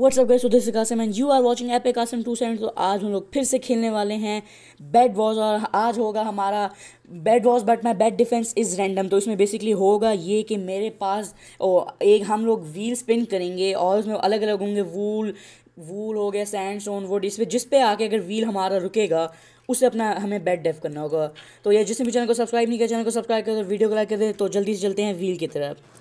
WhatsApp guys Sudhir से Kasim and you are watching epic Kasim two seven तो आज हम लोग फिर से खेलने वाले हैं बैट वॉज और आज होगा हमारा bat was but my bat defence is random तो इसमें बेसिकली होगा ये कि मेरे पास ओ, एक हम लोग व्हील स्पिन करेंगे और उसमें अलग अलग होंगे वूल वूल हो गया सैंड स्टोन वुड इस पर जिस पे आके अगर व्हील हमारा रुकेगा उससे अपना हमें बेड डेफ करना होगा तो ये जिसने भी चैनल को सब्सक्राइब नहीं किया चैनल को सब्सक्राइब कर वीडियो को लाइक कर दे तो जल्दी से चलते हैं व्हील की तरफ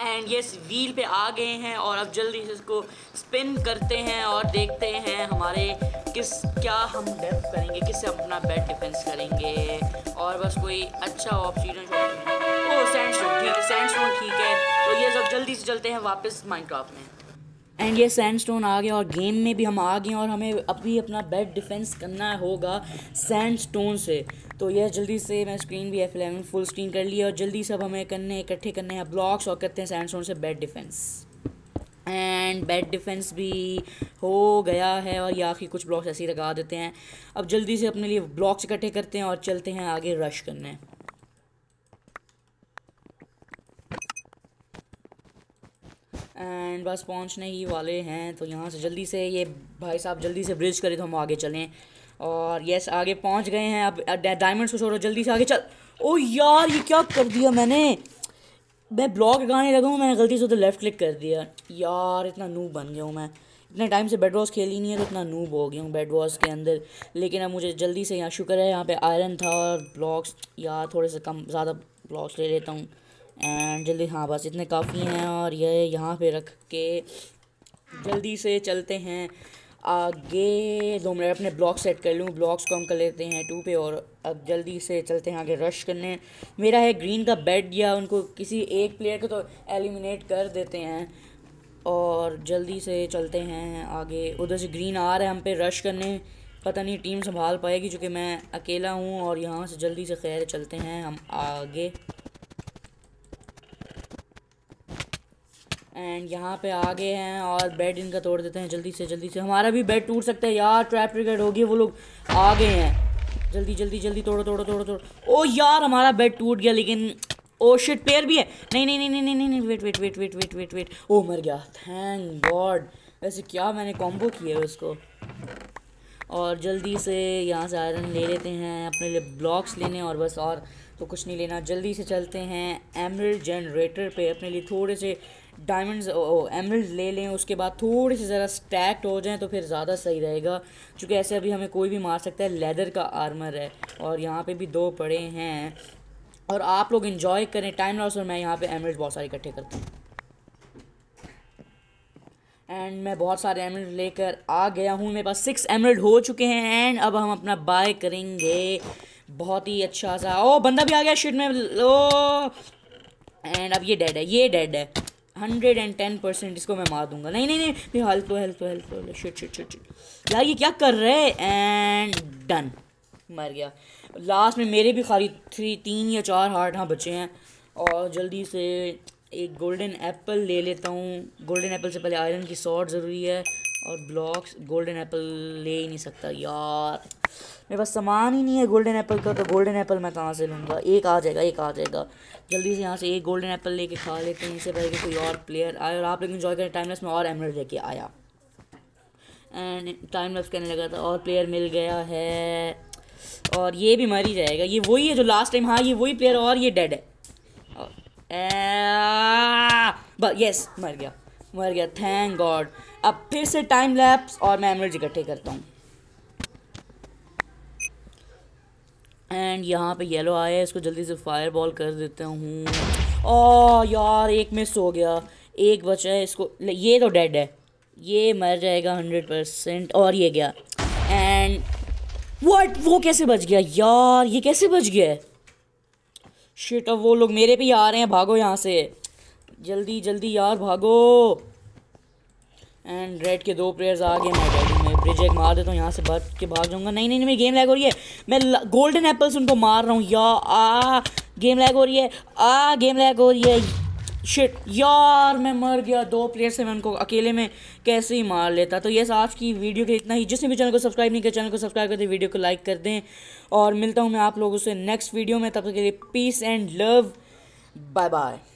एंड ये व्हील पे आ गए हैं और अब जल्दी से इसको स्पिन करते हैं और देखते हैं हमारे किस क्या हम डेफ करेंगे किससे अपना बेड डिफेंस करेंगे और बस कोई अच्छा ऑप्शन ओ सैंड ठीक है सैंड ठीक है तो ये सब जल्दी से चलते हैं वापस माइंड में एंड ये सैंडस्टोन आ गया और गेम में भी हम आ गए और हमें अभी अपना बेड डिफेंस करना होगा सैंडस्टोन से तो यह जल्दी से मैं स्क्रीन भी एफ एलेवन फुल स्क्रीन कर लिया और जल्दी सब हमें करने इकट्ठे करने हैं ब्लॉक्स और करते हैं सैंडस्टोन से bed defence and bed defence भी हो गया है और या फिर कुछ ब्लॉक्स ऐसे ही लगा देते हैं अब जल्दी से अपने लिए ब्लॉक्स इकट्ठे करते हैं और चलते हैं आगे रश करने एंड बस पहुंचने ही वाले हैं तो यहाँ से जल्दी से ये भाई साहब जल्दी से ब्रिज करें तो हम आगे चलें और यस आगे पहुंच गए हैं अब डायमंड्स को छोड़ो जल्दी से आगे चल ओ यार ये क्या कर दिया मैंने मैं ब्लॉक गाने लगा हूँ मैंने गलती से तो लेफ़्ट क्लिक कर दिया यार इतना नूब बन गया हूँ मैं इतने टाइम से बेड वॉस खेली नहीं है तो इतना नूब हो गया हूँ बेड वॉस के अंदर लेकिन अब मुझे जल्दी से यहाँ शुक्र है यहाँ पे आयरन था और ब्लॉक्स यार थोड़े से कम ज़्यादा ब्लॉक्स ले लेता हूँ एंड जल्दी हाँ बस इतने काफ़ी हैं और ये यह यहाँ पे रख के जल्दी से चलते हैं आगे दो मिनट अपने ब्लॉक सेट कर लूँ ब्लॉक्स को हम कर लेते हैं टू पे और अब जल्दी से चलते हैं आगे रश करने मेरा है ग्रीन का बेड या उनको किसी एक प्लेयर को तो एलिमिनेट कर देते हैं और जल्दी से चलते हैं आगे उधर से ग्रीन आ रहा है हम पे रश करने पता नहीं टीम संभाल पाएगी चूँकि मैं अकेला हूँ और यहाँ से जल्दी से खैर चलते हैं हम आगे एंड यहाँ पे गए हैं और बेड इनका तोड़ देते हैं जल्दी से जल्दी से हमारा भी बेड टूट सकता है यार ट्रैप हो होगी वो लोग आ गए हैं जल्दी जल्दी जल्दी तोड़ो तोड़ो तोड़ो तोड़ो ओ यार हमारा बेड टूट गया लेकिन ओ शिट पेयर भी है नहीं नहीं नहीं नहीं नहीं नहीं wait wait wait wait wait wait wait ओ मर गया थैंक गॉड वैसे क्या मैंने कॉम्बो किया है उसको और जल्दी से यहाँ से आयरन ले लेते हैं अपने लिए ब्लॉक्स लेने और बस और तो कुछ नहीं लेना जल्दी से चलते हैं एमरल जनरेटर पे अपने लिए थोड़े से डायमंड्स एमरल्ड ले लें उसके बाद थोड़े से ज़रा स्टैक्ट हो जाएँ तो फिर ज़्यादा सही रहेगा क्योंकि ऐसे अभी हमें कोई भी मार सकता है लेदर का आर्मर है और यहाँ पे भी दो पड़े हैं और आप लोग इन्जॉय करें टाइम लॉस और मैं यहाँ पे एमरल्ड बहुत सारे इकट्ठे करता हूँ एंड मैं बहुत सारे एमरल्ड लेकर आ गया हूँ मेरे पास सिक्स एमरल्ड हो चुके हैं एंड अब हम अपना बाय करेंगे बहुत ही अच्छा सा ओ बंदा भी आ गया शिट में ओ एंड अब ये डेड है ये डेड है हंड्रेड एंड टेन परसेंट इसको मैं मार दूंगा नहीं नहीं नहीं मेरी health help health low health shit shit shit shit यार ये क्या कर रहे एंड डन मर गया लास्ट में मेरे भी खाली थ्री तीन या चार हार्ट हाँ बचे हैं और जल्दी से एक गोल्डन एप्पल ले लेता हूँ गोल्डन एप्पल से पहले आयरन की सॉर्ट ज़रूरी है और ब्लॉक्स गोल्डन एप्पल ले ही नहीं सकता यार मेरे पास सामान ही नहीं है गोल्डन एप्पल का तो गोल्डन एप्पल मैं कहाँ से लूँगा एक आ जाएगा एक आ जाएगा जल्दी से यहाँ से एक गोल्डन एप्पल लेके खा लेते हैं इससे पहले कि कोई और प्लेयर आए और आप लोग इन्जॉय करें टाइम लेस में और एमरल्ड लेके आया एंड टाइम लेस करने लगा था और प्लेयर मिल गया है और ये भी मर ही जाएगा ये वही है जो लास्ट टाइम हाँ ये वही प्लेयर और ये डेड है यस मर गया मर गया थैंक गॉड अब फिर से टाइम लैप्स और मेमोरीज इकट्ठे करता हूँ एंड यहाँ पे येलो आया है इसको जल्दी से फायर बॉल कर देता हूँ ओ यार एक मिस हो गया एक बचा है इसको ये तो डेड है ये मर जाएगा हंड्रेड परसेंट और ये गया एंड वट वो कैसे बच गया यार ये कैसे बच गया है शिट अब वो लोग मेरे पे ही आ रहे हैं भागो यहाँ से जल्दी जल्दी यार भागो एंड रेड के दो प्लेयर्स आ गए मैं मैं ब्रिज एक मार देता हूँ यहाँ से बच के भाग जाऊँगा नहीं नहीं नहीं मेरी गेम लैग हो रही है मैं गोल्डन एप्पल्स उनको मार रहा हूँ या आ गेम लैग हो रही है आ गेम लैग हो रही है शिट यार मैं मर गया दो प्लेयर से मैं उनको अकेले में कैसे ही मार लेता तो यस आज की वीडियो के इतना ही जिसने भी चैनल को सब्सक्राइब नहीं किया चैनल को सब्सक्राइब कर दें वीडियो को लाइक कर दें और मिलता हूँ मैं आप लोगों से नेक्स्ट वीडियो में तब तक के लिए peace and love bye bye